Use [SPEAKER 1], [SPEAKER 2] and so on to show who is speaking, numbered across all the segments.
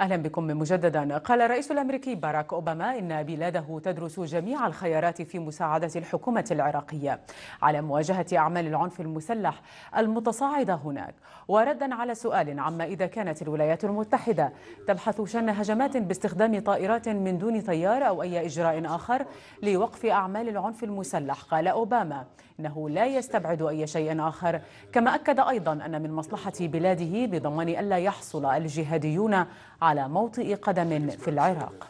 [SPEAKER 1] أهلا بكم مجددا قال الرئيس الأمريكي باراك أوباما إن بلاده تدرس جميع الخيارات في مساعدة الحكومة العراقية على مواجهة أعمال العنف المسلح المتصاعدة هناك وردا على سؤال عما إذا كانت الولايات المتحدة تبحث شن هجمات باستخدام طائرات من دون طيار أو أي إجراء آخر لوقف أعمال العنف المسلح قال أوباما أنه لا يستبعد أي شيء آخر كما أكد أيضا أن من مصلحة بلاده بضمان ألا يحصل الجهاديون على موطئ قدم في العراق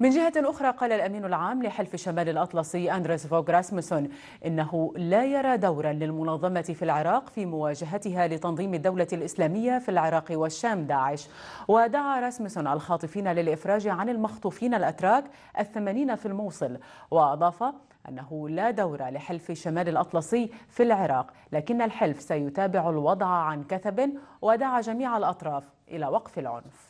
[SPEAKER 1] من جهة أخرى قال الأمين العام لحلف شمال الأطلسي أندريس فوغ راسموسون إنه لا يرى دورا للمنظمة في العراق في مواجهتها لتنظيم الدولة الإسلامية في العراق والشام داعش ودعا راسموسون الخاطفين للإفراج عن المخطوفين الأتراك الثمانين في الموصل وأضاف أنه لا دور لحلف شمال الأطلسي في العراق لكن الحلف سيتابع الوضع عن كثب ودعا جميع الأطراف إلى وقف العنف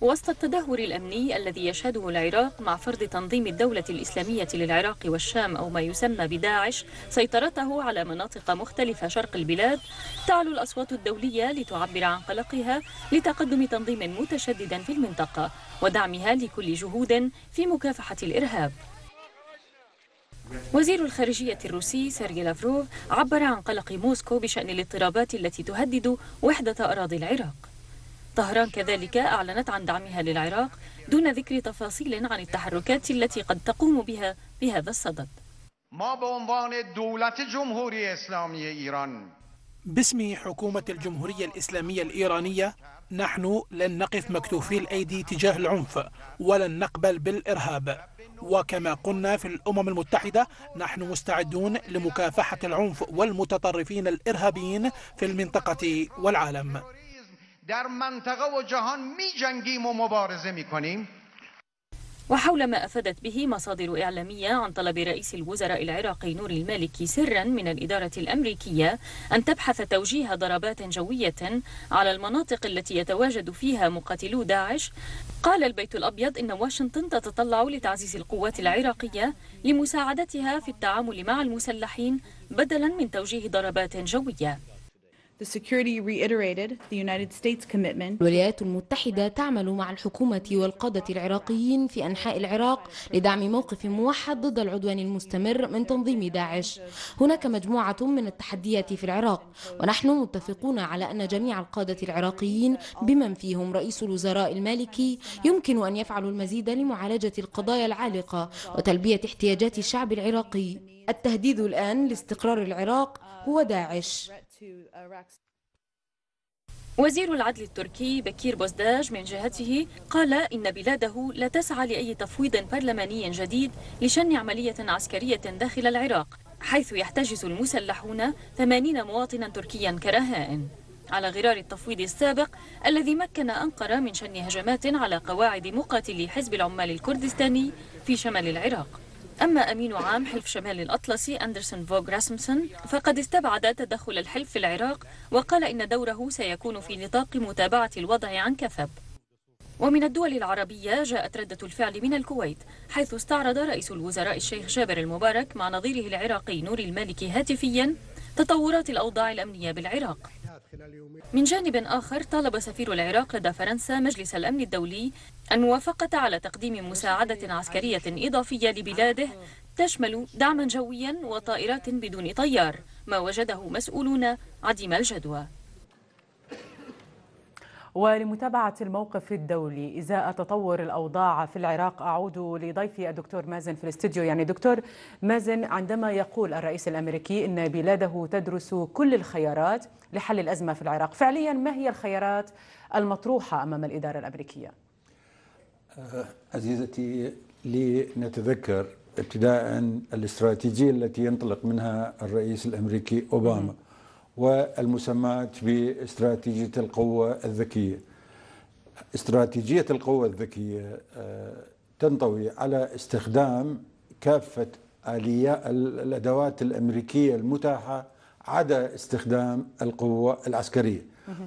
[SPEAKER 2] وسط التدهور الأمني الذي يشهده العراق مع فرض تنظيم الدولة الإسلامية للعراق والشام أو ما يسمى بداعش سيطرته على مناطق مختلفة شرق البلاد تعلو الأصوات الدولية لتعبر عن قلقها لتقدم تنظيم متشدد في المنطقة ودعمها لكل جهود في مكافحة الإرهاب وزير الخارجية الروسي سيرجي لافروف عبر عن قلق موسكو بشأن الاضطرابات التي تهدد وحدة أراضي العراق طهران كذلك أعلنت عن دعمها للعراق دون ذكر تفاصيل عن التحركات التي قد تقوم بها بهذا الصدد
[SPEAKER 3] باسم حكومة الجمهورية الإسلامية الإيرانية نحن لن نقف مكتوفي الأيدي تجاه العنف ولن نقبل بالإرهاب وكما قلنا في الأمم المتحدة نحن مستعدون لمكافحة العنف والمتطرفين الإرهابيين في المنطقة والعالم
[SPEAKER 2] در منطقه و جهان می جنگیم و مبارزه می کنیم وحول ما أفادت به مصادر إعلامية عن طلب رئيس الوزراء العراقي نور المالكي سرا من الإدارة الأمريكية أن تبحث توجيه ضربات جوية على المناطق التي يتواجد فيها مقاتلو داعش قال البيت الأبيض إن واشنطن تتطلع لتعزيز القوات العراقية لمساعدتها في التعامل مع المسلحين بدلا من توجيه ضربات جوية
[SPEAKER 1] الولايات المتحدة تعمل مع الحكومة والقادة العراقيين في أنحاء العراق لدعم موقف موحد ضد العدوان المستمر من تنظيم داعش هناك مجموعة من التحديات في العراق ونحن متفقون على أن جميع القادة العراقيين بمن فيهم رئيس الوزراء المالكي يمكن أن يفعلوا المزيد لمعالجة القضايا العالقة وتلبية احتياجات الشعب العراقي التهديد الآن لاستقرار العراق هو داعش
[SPEAKER 2] Uh, وزير العدل التركي بكير بوزداج من جهته قال إن بلاده لا تسعى لأي تفويض برلماني جديد لشن عملية عسكرية داخل العراق حيث يحتجز المسلحون 80 مواطنا تركيا كرهائن على غرار التفويض السابق الذي مكن أنقرة من شن هجمات على قواعد مقاتلي حزب العمال الكردستاني في شمال العراق أما أمين عام حلف شمال الأطلسي أندرسون فوغ راسمسون فقد استبعد تدخل الحلف في العراق وقال إن دوره سيكون في نطاق متابعة الوضع عن كثب ومن الدول العربية جاءت ردة الفعل من الكويت حيث استعرض رئيس الوزراء الشيخ جابر المبارك مع نظيره العراقي نور المالكي هاتفيا تطورات الأوضاع الأمنية بالعراق من جانب آخر طالب سفير العراق لدى فرنسا مجلس الأمن الدولي الموافقة على تقديم مساعدة عسكرية إضافية لبلاده تشمل دعما جويا وطائرات بدون طيار ما وجده مسؤولون عديم الجدوى
[SPEAKER 1] ولمتابعة الموقف الدولي إزاء تطور الأوضاع في العراق أعود لضيفي الدكتور مازن في الاستوديو يعني دكتور مازن عندما يقول الرئيس الأمريكي أن بلاده تدرس كل الخيارات لحل الأزمة في العراق فعليا ما هي الخيارات المطروحة أمام الإدارة الأمريكية؟ أه،
[SPEAKER 3] عزيزتي لنتذكر ابتداء الاستراتيجية التي ينطلق منها الرئيس الأمريكي أوباما م. والمسمات باستراتيجية القوة الذكية استراتيجية القوة الذكية آه، تنطوي على استخدام كافة الأدوات الأمريكية المتاحة عدا استخدام القوة العسكرية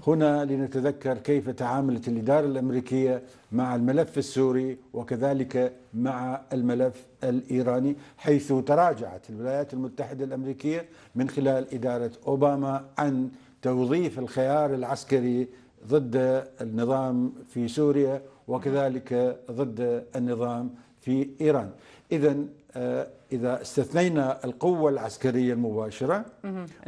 [SPEAKER 3] هنا لنتذكر كيف تعاملت الإدارة الأمريكية مع الملف السوري وكذلك مع الملف الإيراني حيث تراجعت الولايات المتحدة الأمريكية من خلال إدارة أوباما عن توظيف الخيار العسكري ضد النظام في سوريا وكذلك ضد النظام في إيران إذا آه، إذا استثنينا القوة العسكرية المباشرة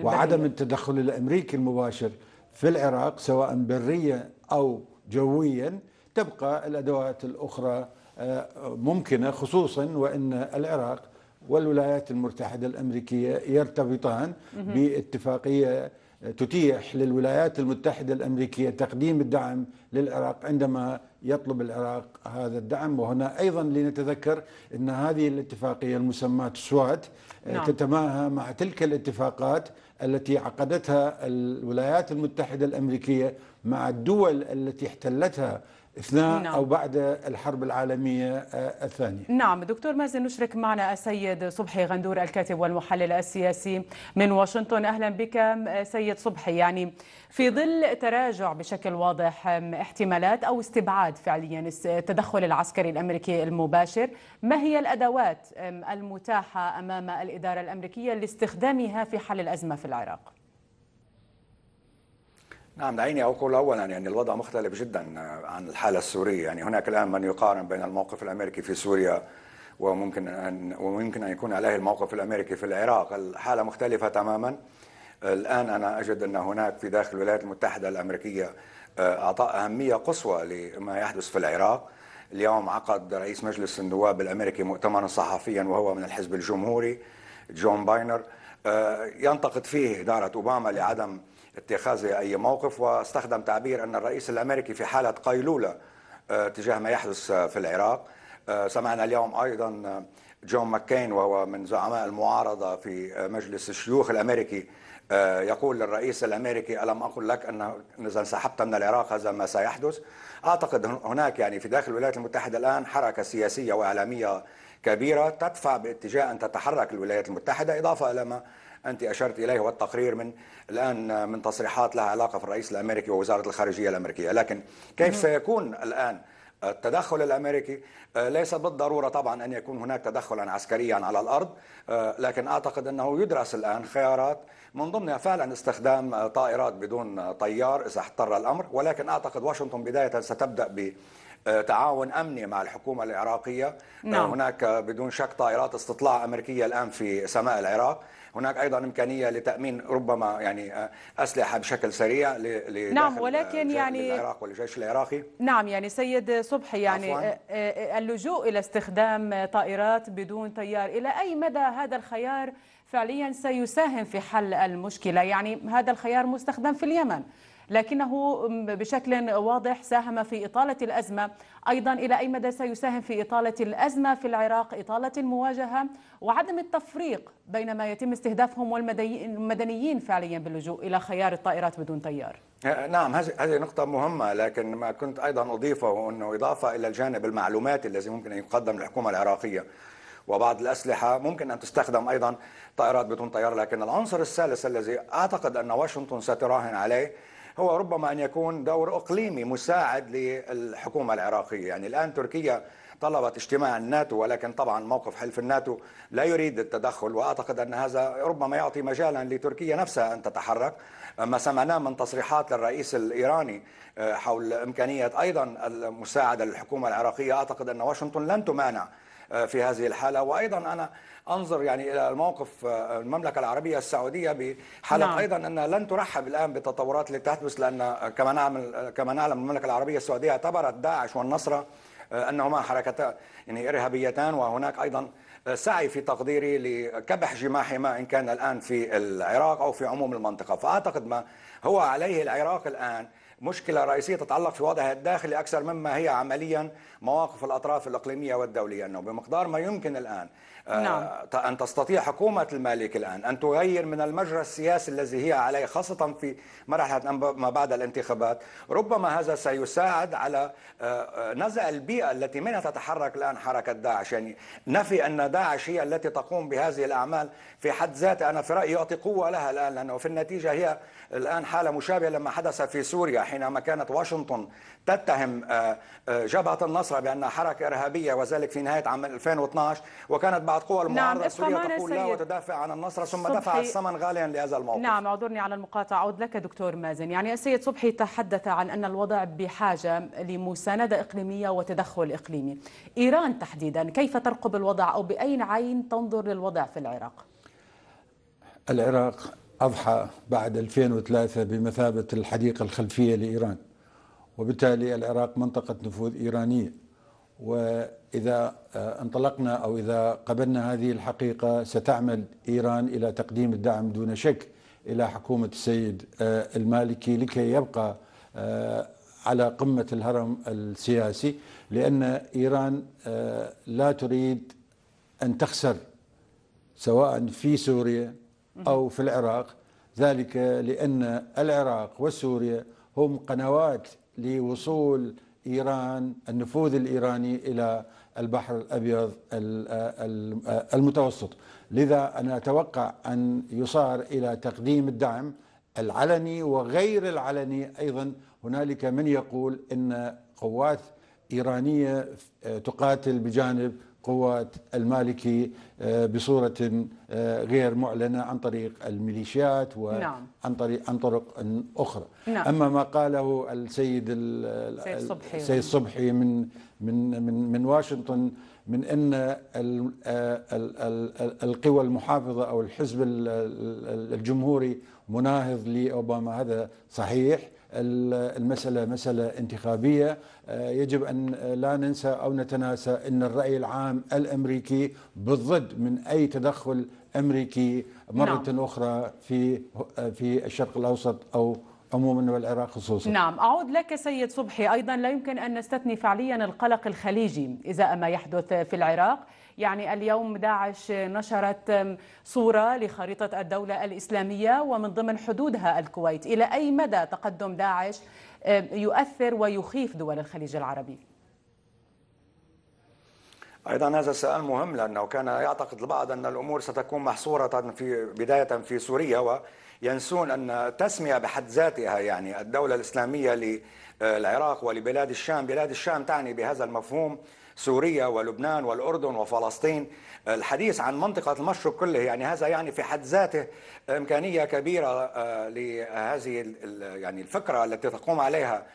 [SPEAKER 3] وعدم التدخل الأمريكي المباشر في العراق سواء بريا أو جويا تبقى الأدوات الأخرى آه، ممكنة خصوصا وأن العراق والولايات المتحدة الأمريكية يرتبطان باتفاقية تتيح للولايات المتحدة الأمريكية تقديم الدعم للعراق عندما يطلب العراق هذا الدعم وهنا أيضا لنتذكر أن هذه الاتفاقية المسماة سوات آه، نعم. تتماهى مع تلك الاتفاقات التي عقدتها الولايات المتحدة الأمريكية مع الدول التي احتلتها اثناء نعم. او بعد الحرب العالميه آه، الثانيه.
[SPEAKER 1] نعم دكتور مازن نشرك معنا السيد صبحي غندور الكاتب والمحلل السياسي من واشنطن اهلا بك آه، سيد صبحي يعني في ظل تراجع بشكل واضح احتمالات او استبعاد فعليا التدخل العسكري الامريكي المباشر، ما هي الادوات المتاحه امام الاداره الامريكيه لاستخدامها في حل الازمه في العراق؟
[SPEAKER 4] نعم دعيني أقول أولا يعني الوضع مختلف جدا عن الحالة السورية يعني هناك الآن من يقارن بين الموقف الأمريكي في سوريا وممكن أن وممكن أن يكون عليه الموقف الأمريكي في العراق الحالة مختلفة تماما الآن أنا أجد أن هناك في داخل الولايات المتحدة الأمريكية آه، أعطاء أهمية قصوى لما يحدث في العراق اليوم عقد رئيس مجلس النواب الأمريكي مؤتمرا صحفيا وهو من الحزب الجمهوري جون باينر آه، ينتقد فيه إدارة أوباما لعدم اتخاذ أي موقف واستخدم تعبير أن الرئيس الأمريكي في حالة قيلولة آه، تجاه ما يحدث آه، في العراق آه، سمعنا اليوم أيضا جون ماكين وهو من زعماء المعارضة في مجلس الشيوخ الأمريكي يقول للرئيس الامريكي الم اقل لك ان اذا انسحبت من العراق هذا ما سيحدث اعتقد هناك يعني في داخل الولايات المتحده الان حركه سياسيه واعلاميه كبيره تدفع باتجاه ان تتحرك الولايات المتحده اضافه الى ما أنت أشرت إليه والتقرير من الآن من تصريحات لها علاقة في الرئيس الأمريكي ووزارة الخارجية الأمريكية لكن كيف سيكون الآن التدخل الامريكي آه، ليس بالضروره طبعا ان يكون هناك تدخلا عسكريا على الارض آه، لكن اعتقد انه يدرس الان خيارات من ضمنها فعلا استخدام آه، طائرات بدون طيار اذا اضطر الامر ولكن اعتقد واشنطن بدايه ستبدا ب تعاون امني مع الحكومه العراقيه نعم. هناك بدون شك طائرات استطلاع امريكيه الان في سماء العراق هناك ايضا امكانيه لتامين ربما يعني آه، اسلحه بشكل سريع ل نعم
[SPEAKER 1] ولكن يعني العراق
[SPEAKER 4] والجيش العراقي
[SPEAKER 1] نعم يعني سيد صبحي يعني آه، آه، اللجوء الى استخدام طائرات بدون طيار الى اي مدى هذا الخيار فعليا سيساهم في حل المشكله يعني هذا الخيار مستخدم في اليمن لكنه بشكل واضح ساهم في إطالة الأزمة أيضا إلى أي مدى سيساهم في إطالة الأزمة في العراق إطالة المواجهة وعدم التفريق بين ما يتم استهدافهم والمدنيين فعليا باللجوء إلى خيار الطائرات بدون طيار
[SPEAKER 4] آه، نعم هذه نقطة مهمة لكن ما كنت أيضا أضيفه أنه إضافة إلى الجانب المعلومات الذي ممكن أن يقدم الحكومة العراقية وبعض الأسلحة ممكن أن تستخدم أيضا طائرات بدون طيار لكن العنصر الثالث الذي أعتقد أن واشنطن ستراهن عليه هو ربما أن يكون دور إقليمي مساعد للحكومة العراقية يعني الآن تركيا طلبت اجتماع الناتو ولكن طبعا موقف حلف الناتو لا يريد التدخل واعتقد ان هذا ربما يعطي مجالا لتركيا نفسها ان تتحرك ما سمعناه من تصريحات للرئيس الايراني آه، حول امكانيه ايضا المساعده للحكومه العراقيه اعتقد ان واشنطن لن تمانع آه، في هذه الحاله وايضا انا انظر يعني الى الموقف آه، المملكه العربيه السعوديه بحاله نعم. ايضا انها لن ترحب الان بالتطورات التي تحدث لان آه، كما نعلم كما نعلم المملكه العربيه السعوديه اعتبرت داعش والنصره انهما حركتان يعني ارهابيتان وهناك ايضا سعي في تقديري لكبح جماحهما ان كان الان في العراق او في عموم المنطقه، فاعتقد ما هو عليه العراق الان مشكلة رئيسية تتعلق في وضعها الداخلي أكثر مما هي عمليا مواقف الأطراف الإقليمية والدولية أنه بمقدار ما يمكن الآن آه، نعم. أن تستطيع حكومة المالك الآن أن تغير من المجرى السياسي الذي هي عليه خاصة في مرحلة ما بعد الانتخابات ربما هذا سيساعد على آه، آه، نزع البيئة التي منها تتحرك الآن حركة داعش يعني نفي أن داعش هي التي تقوم بهذه الأعمال في حد ذاتها أنا في رأيي يعطي قوة لها الآن لأنه في النتيجة هي الآن حالة مشابهة لما حدث في سوريا حينما كانت واشنطن تتهم آه، آه، جبهة النصرة بأنها حركة إرهابية وذلك في نهاية عام 2012 وكانت بعض قوى نعم، المعارضة نعم السورية تقول لا وتدافع
[SPEAKER 1] عن النصرة ثم صبحي. دفع الثمن
[SPEAKER 4] غاليا لهذا الموقف نعم
[SPEAKER 1] اعذرني على المقاطعة أعود لك دكتور مازن يعني السيد صبحي تحدث عن أن الوضع بحاجة لمساندة إقليمية وتدخل إقليمي إيران تحديدا كيف ترقب الوضع أو بأين عين تنظر للوضع في العراق؟
[SPEAKER 3] العراق أضحى بعد 2003 بمثابة الحديقة الخلفية لإيران وبالتالي العراق منطقة نفوذ إيرانية وإذا آه، انطلقنا أو إذا قبلنا هذه الحقيقة ستعمل إيران إلى تقديم الدعم دون شك إلى حكومة السيد آه، المالكي لكي يبقى آه، على قمة الهرم السياسي لأن إيران لا تريد أن تخسر سواء في سوريا أو في العراق ذلك لأن العراق وسوريا هم قنوات لوصول إيران النفوذ الإيراني إلى البحر الأبيض المتوسط لذا أنا أتوقع أن يصار إلى تقديم الدعم العلني وغير العلني أيضا هنالك من يقول أن قوات إيرانية آه، تقاتل بجانب قوات المالكي آه، بصورة آه، غير معلنة عن طريق الميليشيات وعن نعم. طريق عن طرق أخرى نعم. أما ما قاله السيد السيد صبحي من من من من واشنطن من أن آه، القوى المحافظة أو الحزب الجمهوري مناهض لأوباما هذا صحيح المسألة مسألة انتخابية آه، يجب أن لا ننسى أو نتناسى أن الرأي العام الأمريكي بالضد من أي تدخل أمريكي مرة نعم. أخرى في آه، في الشرق الأوسط أو عموما والعراق خصوصا نعم
[SPEAKER 1] أعود لك سيد صبحي أيضا لا يمكن أن نستثني فعليا القلق الخليجي إذا ما يحدث في العراق يعني اليوم داعش نشرت صورة لخريطة الدولة الإسلامية ومن ضمن حدودها الكويت إلى أي مدى تقدم داعش يؤثر ويخيف دول الخليج العربي؟
[SPEAKER 4] ايضا هذا سؤال مهم لانه كان يعتقد البعض ان الامور ستكون محصوره في بدايه في سوريا وينسون ان التسميه بحد ذاتها يعني الدوله الاسلاميه آه، العراق ولبلاد الشام بلاد الشام تعني بهذا المفهوم سوريا ولبنان والأردن وفلسطين آه، الحديث عن منطقة المشرق كله يعني هذا يعني في حد ذاته إمكانية كبيرة آه، لهذه يعني الفكرة التي تقوم عليها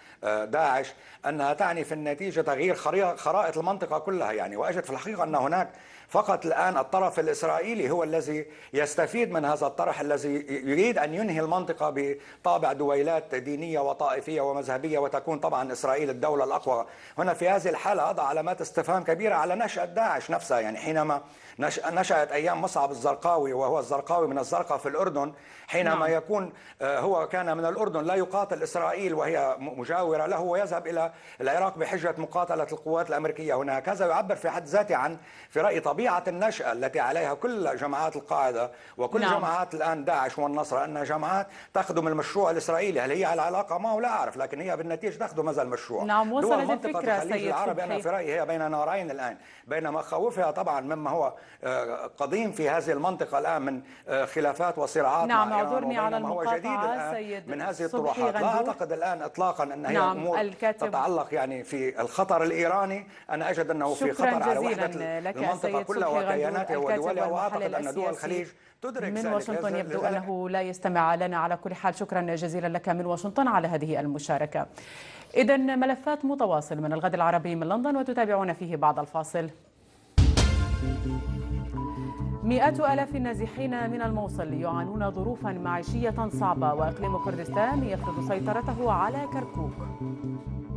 [SPEAKER 4] داعش أنها تعني في النتيجة تغيير خرائط المنطقة كلها يعني وأجد في الحقيقة أن هناك فقط الآن الطرف الإسرائيلي هو الذي يستفيد من هذا الطرح الذي يريد أن ينهي المنطقة بطابع دويلات دينية وطائفية ومذهبية وتكون طبعا إسرائيل الدولة الأقوى هنا في هذه الحالة أضع علامات استفهام كبيرة على نشأة داعش نفسها يعني حينما نشأت أيام مصعب الزرقاوي وهو الزرقاوي من الزرقاء في الأردن حينما نعم. يكون آه، هو كان من الأردن لا يقاتل إسرائيل وهي مجاورة له ويذهب إلى العراق بحجة مقاتلة القوات الأمريكية هناك هذا يعبر في حد ذاته عن في رأي طبيعي طبيعة النشأة التي عليها كل جماعات القاعدة وكل نعم. جماعات الآن داعش والنصر أنها جماعات تخدم المشروع الإسرائيلي هل هي على علاقة معه لا أعرف لكن هي بالنتيجة تخدم هذا المشروع نعم وصلت الفكرة الخليج العربي أنا في رأيي هي بين نارين الآن بين مخاوفها طبعا مما هو آه، قديم في هذه المنطقة الآن من آه، خلافات وصراعات نعم
[SPEAKER 1] اعذرني على المقاطعة هو جديد الآن من هذه الطروحات لا أعتقد
[SPEAKER 4] الآن إطلاقا أن هي نعم أمور الكاتب. تتعلق يعني في الخطر الإيراني أنا أجد أنه في خطر على وحدة المنطقة كل وكياناتها ودولها واعتقد ان دول الخليج تدرك من واشنطن يبدو انه
[SPEAKER 1] لا يستمع لنا على كل حال شكرا جزيلا لك من واشنطن على هذه المشاركه. اذا ملفات متواصل من الغد العربي من لندن وتتابعون فيه بعد الفاصل. مئات آلاف النازحين من الموصل يعانون ظروفا معيشية صعبة وإقليم كردستان يفرض سيطرته على
[SPEAKER 2] كركوك